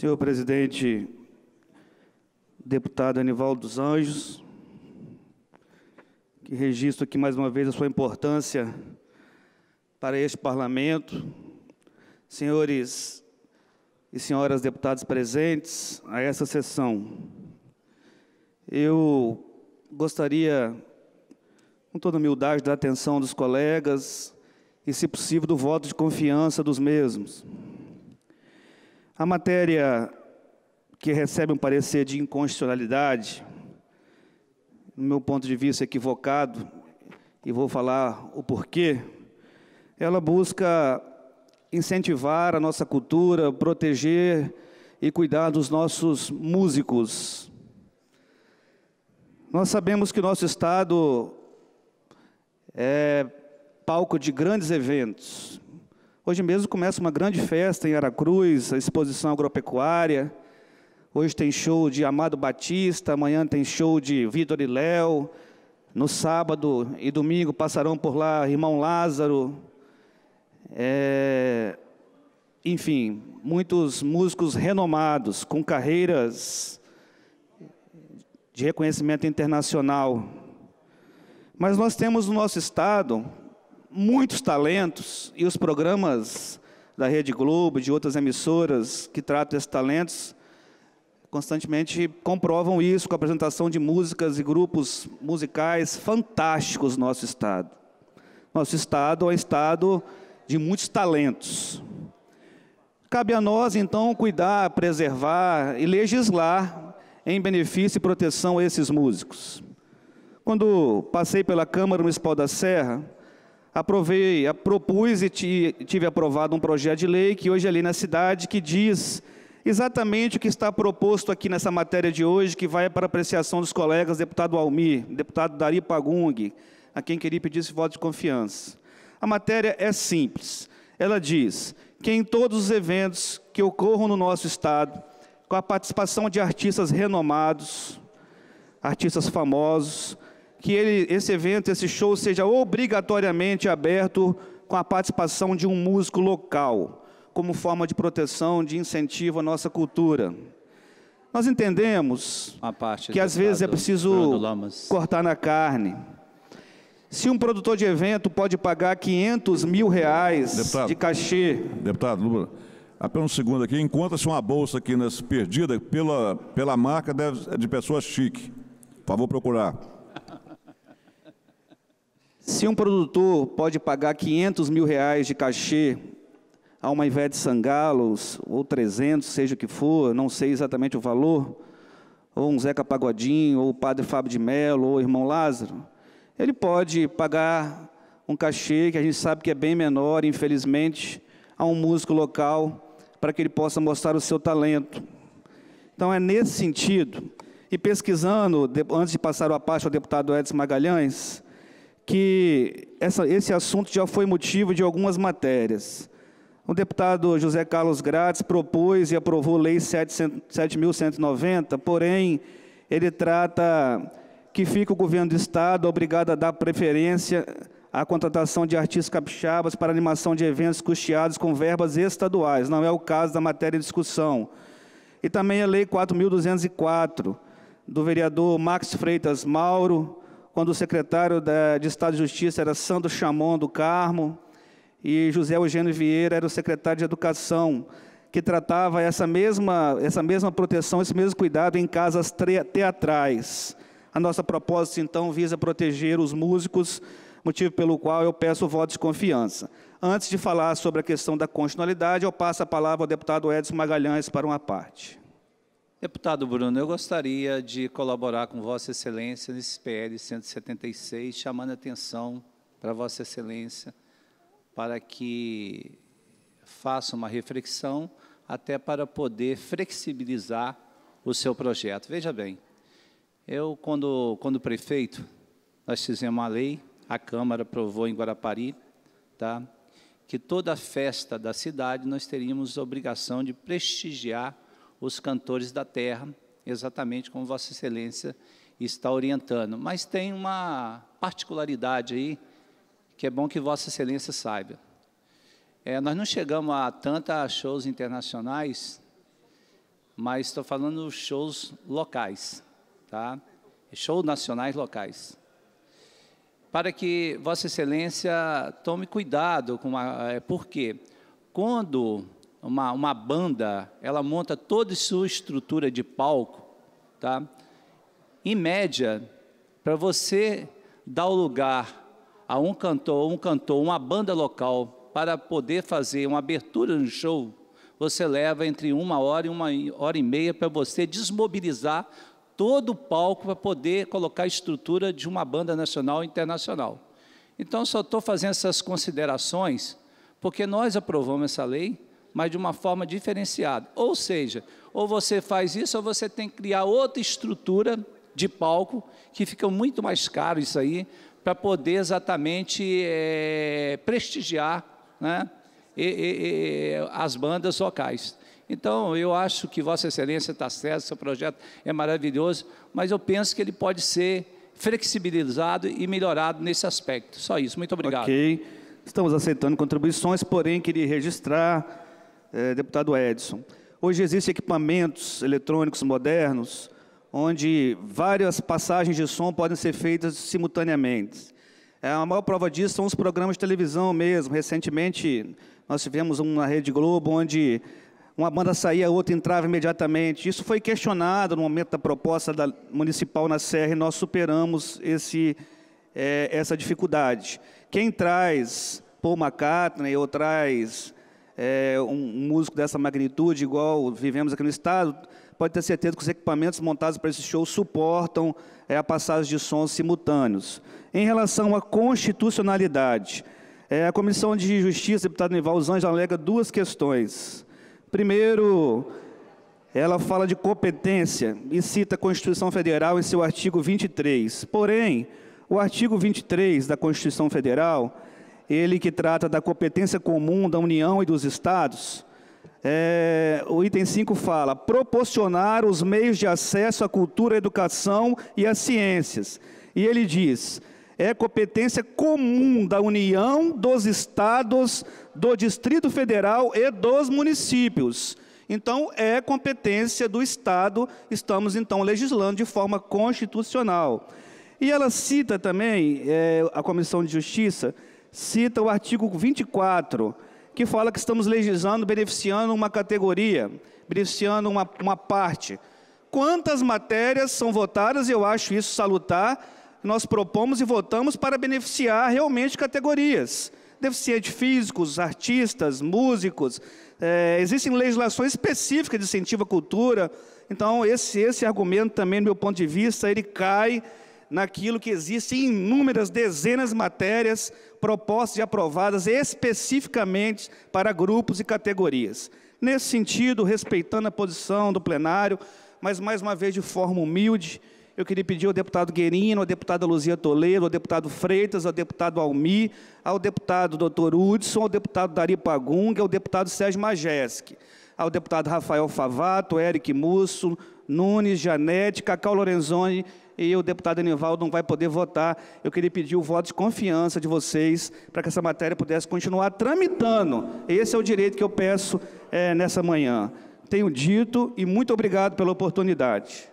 Senhor presidente, deputado Anival dos Anjos, que registro aqui mais uma vez a sua importância para este parlamento, senhores e senhoras deputados presentes a essa sessão. Eu gostaria, com toda humildade, da atenção dos colegas e, se possível, do voto de confiança dos mesmos. A matéria que recebe um parecer de inconstitucionalidade, no meu ponto de vista equivocado, e vou falar o porquê, ela busca incentivar a nossa cultura, proteger e cuidar dos nossos músicos. Nós sabemos que nosso Estado é palco de grandes eventos, Hoje mesmo começa uma grande festa em Aracruz, a exposição agropecuária. Hoje tem show de Amado Batista, amanhã tem show de Vitor e Léo. No sábado e domingo passarão por lá irmão Lázaro. É... Enfim, muitos músicos renomados, com carreiras de reconhecimento internacional. Mas nós temos no nosso estado muitos talentos e os programas da Rede Globo, de outras emissoras que tratam esses talentos, constantemente comprovam isso com a apresentação de músicas e grupos musicais fantásticos no nosso estado. Nosso estado é um estado de muitos talentos. Cabe a nós, então, cuidar, preservar e legislar em benefício e proteção a esses músicos. Quando passei pela Câmara Municipal da Serra, aprovei, propus e tive aprovado um projeto de lei que hoje é ali na cidade que diz exatamente o que está proposto aqui nessa matéria de hoje, que vai para apreciação dos colegas, deputado Almir, deputado Dari Pagung, a quem queria pedir esse voto de confiança. A matéria é simples. Ela diz que em todos os eventos que ocorram no nosso estado, com a participação de artistas renomados, artistas famosos, que ele, esse evento, esse show, seja obrigatoriamente aberto com a participação de um músico local, como forma de proteção, de incentivo à nossa cultura. Nós entendemos que às vezes é preciso cortar na carne. Se um produtor de evento pode pagar 500 mil reais deputado, de cachê. Deputado, Lula, apenas um segundo aqui. Encontra-se uma bolsa aqui nessa, perdida pela, pela marca deve é de pessoa chique. Por favor, procurar. Se um produtor pode pagar 500 mil reais de cachê a uma Ivete Sangalos, ou 300, seja o que for, não sei exatamente o valor, ou um Zeca Pagodinho, ou o Padre Fábio de Mello, ou o Irmão Lázaro, ele pode pagar um cachê que a gente sabe que é bem menor, infelizmente, a um músico local, para que ele possa mostrar o seu talento. Então é nesse sentido. E pesquisando, antes de passar o apaixo ao deputado Edson Magalhães, que essa, esse assunto já foi motivo de algumas matérias. O deputado José Carlos Grátis propôs e aprovou Lei 7.190, porém, ele trata que fica o governo do Estado obrigado a dar preferência à contratação de artistas capixabas para animação de eventos custeados com verbas estaduais. Não é o caso da matéria em discussão. E também a Lei 4.204, do vereador Max Freitas Mauro, quando o secretário da, de Estado de Justiça era Sandro Chamon do Carmo, e José Eugênio Vieira era o secretário de Educação, que tratava essa mesma, essa mesma proteção, esse mesmo cuidado em casas teatrais. A nossa proposta, então, visa proteger os músicos, motivo pelo qual eu peço o voto de confiança. Antes de falar sobre a questão da constitucionalidade, eu passo a palavra ao deputado Edson Magalhães para uma parte. Deputado Bruno, eu gostaria de colaborar com Vossa Excelência nesse PL 176, chamando a atenção para Vossa Excelência para que faça uma reflexão até para poder flexibilizar o seu projeto. Veja bem, eu, quando, quando prefeito, nós fizemos uma lei, a Câmara aprovou em Guarapari, tá? que toda festa da cidade nós teríamos obrigação de prestigiar os cantores da terra, exatamente como Vossa Excelência está orientando. Mas tem uma particularidade aí que é bom que Vossa Excelência saiba. É, nós não chegamos a tantos shows internacionais, mas estou falando shows locais, tá? Shows nacionais locais. Para que Vossa Excelência tome cuidado com a, é, porque quando uma, uma banda, ela monta toda a sua estrutura de palco, tá? Em média, para você dar o lugar a um cantor, um cantor, uma banda local, para poder fazer uma abertura no show, você leva entre uma hora e uma hora e meia para você desmobilizar todo o palco para poder colocar a estrutura de uma banda nacional e internacional. Então, só estou fazendo essas considerações porque nós aprovamos essa lei mas de uma forma diferenciada. Ou seja, ou você faz isso ou você tem que criar outra estrutura de palco, que fica muito mais caro isso aí, para poder exatamente é, prestigiar né, e, e, e, as bandas locais. Então, eu acho que Vossa Excelência está certo, seu projeto é maravilhoso, mas eu penso que ele pode ser flexibilizado e melhorado nesse aspecto. Só isso. Muito obrigado. Ok. Estamos aceitando contribuições, porém, queria registrar é, deputado Edson. Hoje existem equipamentos eletrônicos modernos onde várias passagens de som podem ser feitas simultaneamente. É, a maior prova disso são os programas de televisão mesmo. Recentemente, nós tivemos uma Rede Globo onde uma banda saía, a outra entrava imediatamente. Isso foi questionado no momento da proposta da municipal na Serra e nós superamos esse, é, essa dificuldade. Quem traz Paul McCartney ou traz é, um, músico dessa magnitude, igual vivemos aqui no Estado, pode ter certeza que os equipamentos montados para esse show suportam é, a passagem de sons simultâneos. Em relação à constitucionalidade, é, a Comissão de Justiça, deputado Nival Zanja, alega duas questões. Primeiro, ela fala de competência e cita a Constituição Federal em seu artigo 23. Porém, o artigo 23 da Constituição Federal ele que trata da competência comum da União e dos Estados, é, o item 5 fala: proporcionar os meios de acesso à cultura, à educação e às ciências. E ele diz: é competência comum da União, dos Estados, do Distrito Federal e dos municípios. Então, é competência do Estado, estamos então legislando de forma constitucional. E ela cita também, é, a Comissão de Justiça, cita o artigo 24, que fala que estamos legislando beneficiando uma categoria, beneficiando uma, uma parte. Quantas matérias são votadas, eu acho isso salutar, nós propomos e votamos para beneficiar realmente categorias. Deficientes físicos, artistas, músicos, é, existem legislações específicas de incentivo à cultura, então esse, esse argumento também, do meu ponto de vista, ele cai naquilo que existe em inúmeras dezenas de matérias propostas e aprovadas especificamente para grupos e categorias. Nesse sentido, respeitando a posição do plenário, mas mais uma vez de forma humilde, eu queria pedir ao deputado Guerino, ao deputado Luzia Toledo, ao deputado Freitas, ao deputado Almi, ao deputado Dr. Hudson, ao deputado Dari Pagung, ao deputado Sérgio Majeski ao deputado Rafael Favato, Eric Musso, Nunes, Janete, Cacau Lorenzoni e o deputado Anivaldo não vai poder votar. Eu queria pedir o voto de confiança de vocês para que essa matéria pudesse continuar tramitando. Esse é o direito que eu peço é, nessa manhã. Tenho dito e muito obrigado pela oportunidade.